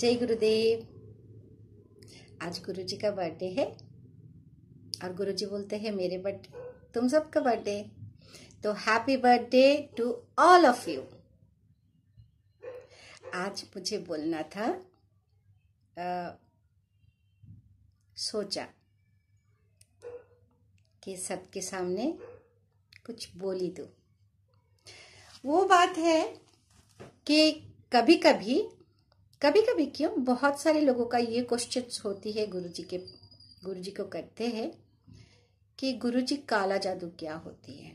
जय गुरुदेव आज गुरु जी का बर्थडे है और गुरु जी बोलते हैं मेरे बर्थडे तुम सबका बर्थडे तो happy birthday to all of you आज मुझे बोलना था आ, सोचा कि सबके सामने कुछ बोली दो वो बात है कि कभी कभी कभी कभी क्यों बहुत सारे लोगों का ये क्वेश्चन होती है गुरु जी के गुरु जी को करते हैं कि गुरु जी काला जादू क्या होती है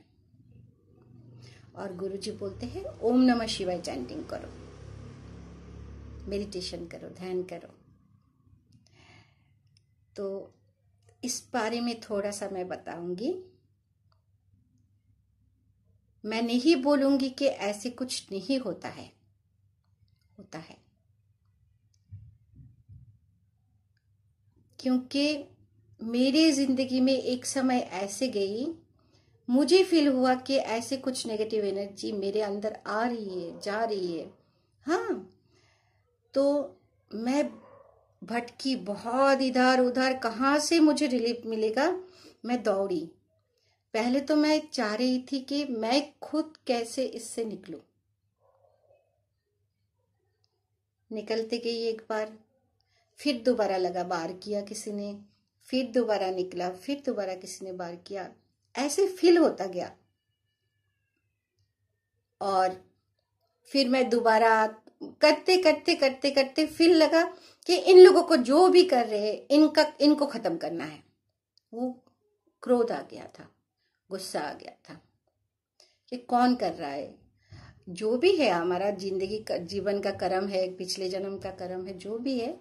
और गुरु जी बोलते हैं ओम नमः शिवाय चैंटिंग करो मेडिटेशन करो ध्यान करो तो इस बारे में थोड़ा सा मैं बताऊंगी मैं नहीं बोलूंगी कि ऐसे कुछ नहीं होता है होता है क्योंकि मेरी ज़िंदगी में एक समय ऐसे गई मुझे फील हुआ कि ऐसे कुछ नेगेटिव एनर्जी मेरे अंदर आ रही है जा रही है हाँ तो मैं भटकी बहुत इधर उधर कहाँ से मुझे रिलीफ मिलेगा मैं दौड़ी पहले तो मैं चाह रही थी कि मैं खुद कैसे इससे निकलूं निकलते गई एक बार फिर दोबारा लगा बार किया किसी ने फिर दोबारा निकला फिर दोबारा किसी ने बार किया ऐसे फिल होता गया और फिर मैं दोबारा करते करते करते करते फिल लगा कि इन लोगों को जो भी कर रहे हैं इनका इनको खत्म करना है वो क्रोध आ गया था गुस्सा आ गया था कि कौन कर रहा है जो भी है हमारा जिंदगी जीवन का कर्म है पिछले जन्म का कर्म है जो भी है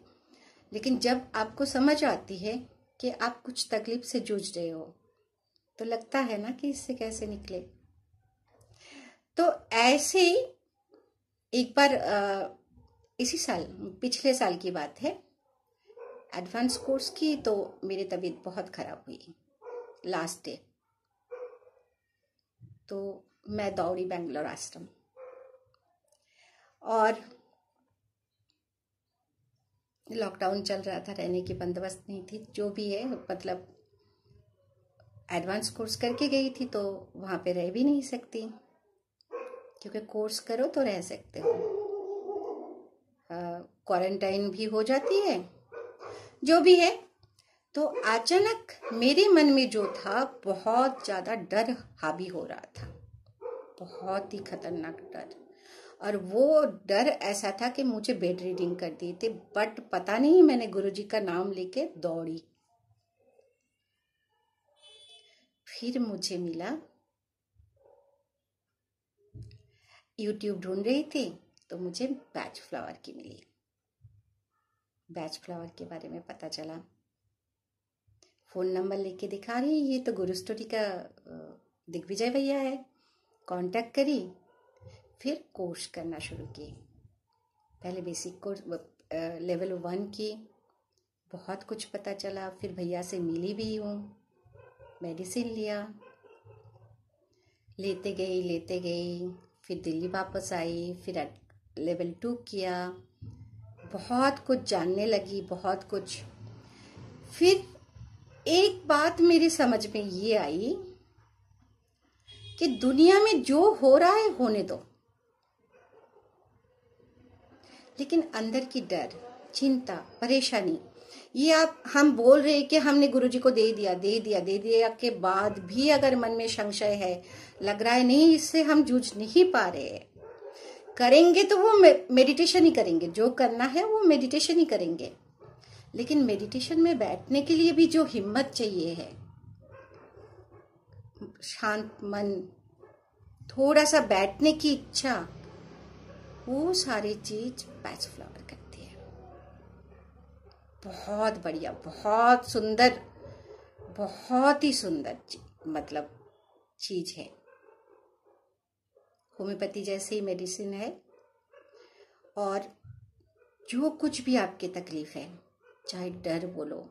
लेकिन जब आपको समझ आती है कि आप कुछ तकलीफ से जूझ रहे हो तो लगता है ना कि इससे कैसे निकले तो ऐसे एक बार इसी साल पिछले साल की बात है एडवांस कोर्स की तो मेरी तबीयत बहुत ख़राब हुई लास्ट डे तो मैं दौड़ी बेंगलोर आश्रम और लॉकडाउन चल रहा था रहने की बंदोबस्त नहीं थी जो भी है मतलब एडवांस कोर्स करके गई थी तो वहाँ पे रह भी नहीं सकती क्योंकि कोर्स करो तो रह सकते हो क्वारंटाइन भी हो जाती है जो भी है तो अचानक मेरे मन में जो था बहुत ज़्यादा डर हावी हो रहा था बहुत ही खतरनाक डर और वो डर ऐसा था कि मुझे बेड रीडिंग कर दिए थे बट पता नहीं मैंने गुरुजी का नाम लेके दौड़ी फिर मुझे मिला यूट्यूब ढूंढ रही थी तो मुझे बैच फ्लावर की मिली बैच फ्लावर के बारे में पता चला फ़ोन नंबर लेके दिखा रही ये तो गुरु स्टोरी का दिग्विजय भैया है कांटेक्ट करी फिर कोर्स करना शुरू किए पहले बेसिक कोर्स लेवल वन की बहुत कुछ पता चला फिर भैया से मिली भी हूँ मेडिसिन लिया लेते गई लेते गई फिर दिल्ली वापस आई फिर लेवल टू किया बहुत कुछ जानने लगी बहुत कुछ फिर एक बात मेरी समझ में ये आई कि दुनिया में जो हो रहा है होने दो लेकिन अंदर की डर चिंता परेशानी ये आप हम बोल रहे कि हमने गुरुजी को दे दिया दे दिया दे दिया के बाद भी अगर मन में संशय है लग रहा है नहीं इससे हम जूझ नहीं पा रहे हैं करेंगे तो वो मेडिटेशन ही करेंगे जो करना है वो मेडिटेशन ही करेंगे लेकिन मेडिटेशन में बैठने के लिए भी जो हिम्मत चाहिए है शांत मन थोड़ा सा बैठने की इच्छा वो सारी चीज पैच फ्लावर करती है बहुत बढ़िया बहुत सुंदर बहुत ही सुंदर मतलब चीज है होम्योपैथी जैसे ही मेडिसिन है और जो कुछ भी आपकी तकलीफ है चाहे डर बोलो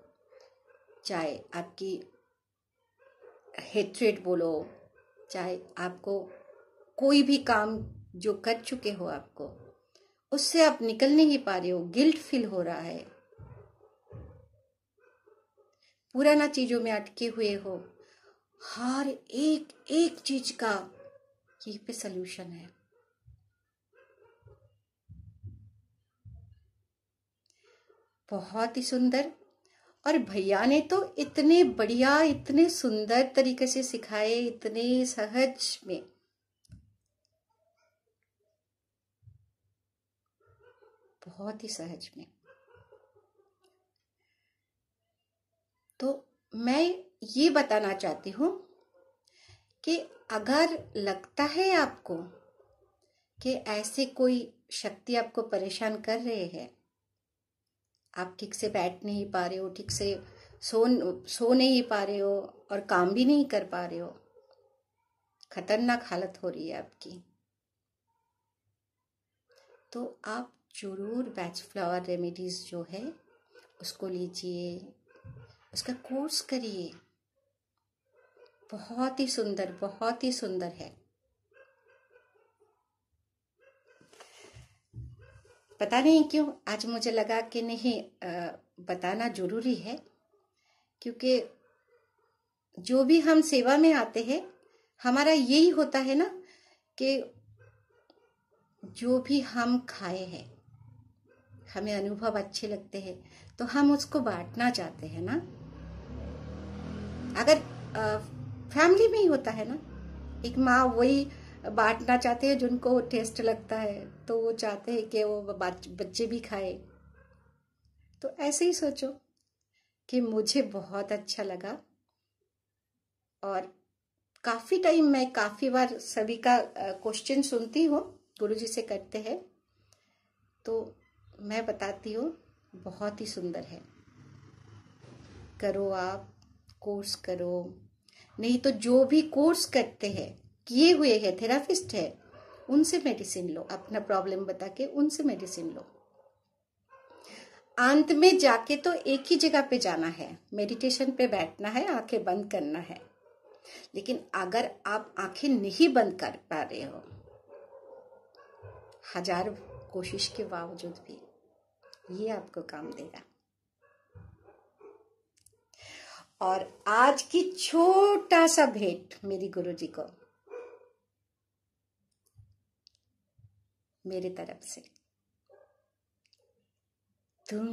चाहे आपकी हेट्रेट बोलो चाहे आपको कोई भी काम जो कर चुके हो आपको उससे आप निकल नहीं पा रहे हो गिल्ट फील हो रहा है पुराना चीजों में अटके हुए हो हर एक एक चीज का यही पे सोल्यूशन है बहुत ही सुंदर और भैया ने तो इतने बढ़िया इतने सुंदर तरीके से सिखाए इतने सहज में बहुत ही सहज में तो मैं ये बताना चाहती हूँ कि अगर लगता है आपको कि ऐसे कोई शक्ति आपको परेशान कर रहे हैं आप ठीक से बैठ नहीं पा रहे हो ठीक से सो सो नहीं पा रहे हो और काम भी नहीं कर पा रहे हो खतरनाक हालत हो रही है आपकी तो आप ज़रूर बैच फ्लावर रेमेडीज़ जो है उसको लीजिए उसका कोर्स करिए बहुत ही सुंदर बहुत ही सुंदर है पता नहीं क्यों आज मुझे लगा कि नहीं बताना जरूरी है क्योंकि जो भी हम सेवा में आते हैं हमारा यही होता है ना कि जो भी हम खाए हैं हमें अनुभव अच्छे लगते हैं तो हम उसको बांटना चाहते हैं ना अगर फैमिली में ही होता है ना एक माँ वही बांटना चाहते हैं जिनको टेस्ट लगता है तो वो चाहते हैं कि वो बच्चे भी खाए तो ऐसे ही सोचो कि मुझे बहुत अच्छा लगा और काफ़ी टाइम मैं काफ़ी बार सभी का क्वेश्चन सुनती हूँ गुरु जी से करते हैं तो मैं बताती हूँ बहुत ही सुंदर है करो आप कोर्स करो नहीं तो जो भी कोर्स करते हैं किए हुए है थेरापिस्ट है उनसे मेडिसिन लो अपना प्रॉब्लम बता के उनसे मेडिसिन लो अंत में जाके तो एक ही जगह पे जाना है मेडिटेशन पे बैठना है आंखें बंद करना है लेकिन अगर आप आंखें नहीं बंद कर पा रहे हो हजार कोशिश के बावजूद भी ये आपको काम देगा और आज की छोटा सा भेंट मेरी गुरु जी को मेरी तरफ से तुम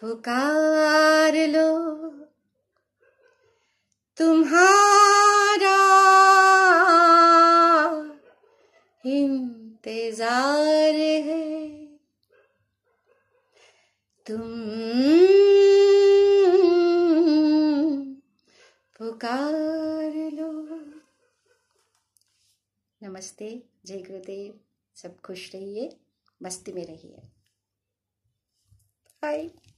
पुकार लो तुम्हारा हम्म। पुकार लो नमस्ते जय गुरुदेव सब खुश रहिए मस्ती में रहिए बाय